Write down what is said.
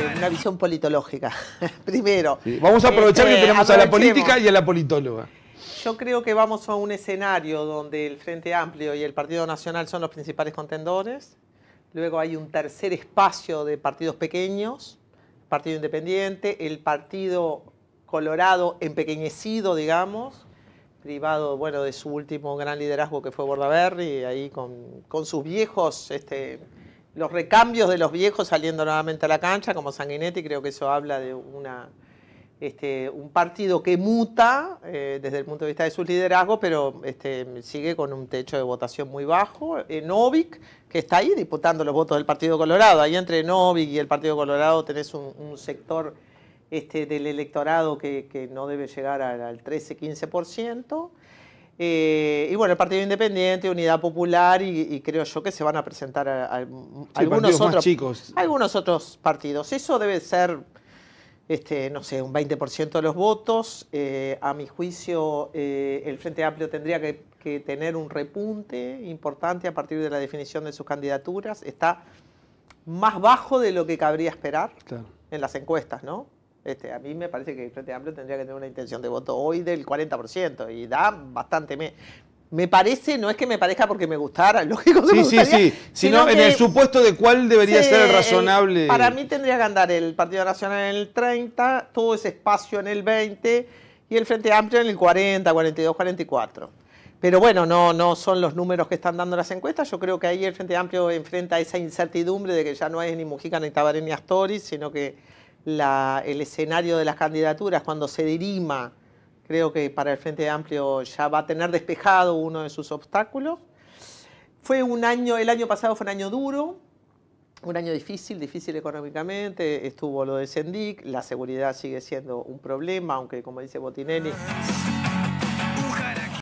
Este, una visión politológica. Primero. Vamos a aprovechar que este, tenemos a la política y a la politóloga. Yo creo que vamos a un escenario donde el Frente Amplio y el Partido Nacional son los principales contendores. Luego hay un tercer espacio de partidos pequeños, Partido Independiente, el Partido Colorado empequeñecido, digamos, privado bueno, de su último gran liderazgo que fue Bordaberry, ahí con, sus viejos este, los recambios de los viejos saliendo nuevamente a la cancha, como Sanguinetti, creo que eso habla de este, un partido que muta eh, desde el punto de vista de su liderazgo, pero este, sigue con un techo de votación muy bajo. Eh, Novic que está ahí disputando los votos del Partido Colorado, ahí entre Novic y el Partido Colorado tenés un, sector este, del electorado que, no debe llegar al 13-15%. Eh, y bueno, el Partido Independiente, Unidad Popular y, creo yo que se van a presentar algunos, otros, chicos. algunos otros partidos. Eso debe ser, este, no sé, un 20% de los votos. Eh, a mi juicio, eh, el Frente Amplio tendría que, tener un repunte importante a partir de la definición de sus candidaturas. Está más bajo de lo que cabría esperar en las encuestas, ¿no? Este, a mí me parece que el Frente Amplio tendría que tener una intención de voto hoy del 40% y da bastante. Me, me parece, no es que me parezca porque me gustara, lógico. Sí, me gustaría, sí, sí, sino, en el supuesto de cuál debería ser el razonable. Para mí tendría que andar el Partido Nacional en el 30, todo ese espacio en el 20 y el Frente Amplio en el 40, 42, 44. Pero bueno, no, no son los números que están dando las encuestas. Yo creo que ahí el Frente Amplio enfrenta esa incertidumbre de que ya no es ni Mujica, ni Tabaré, ni Astori, sino que el escenario de las candidaturas, cuando se dirima, creo que para el Frente Amplio ya va a tener despejado uno de sus obstáculos. Fue un año, el año pasado fue un año duro, un año difícil, difícil económicamente, estuvo lo de Sendic, la seguridad sigue siendo un problema, aunque como dice Botinelli...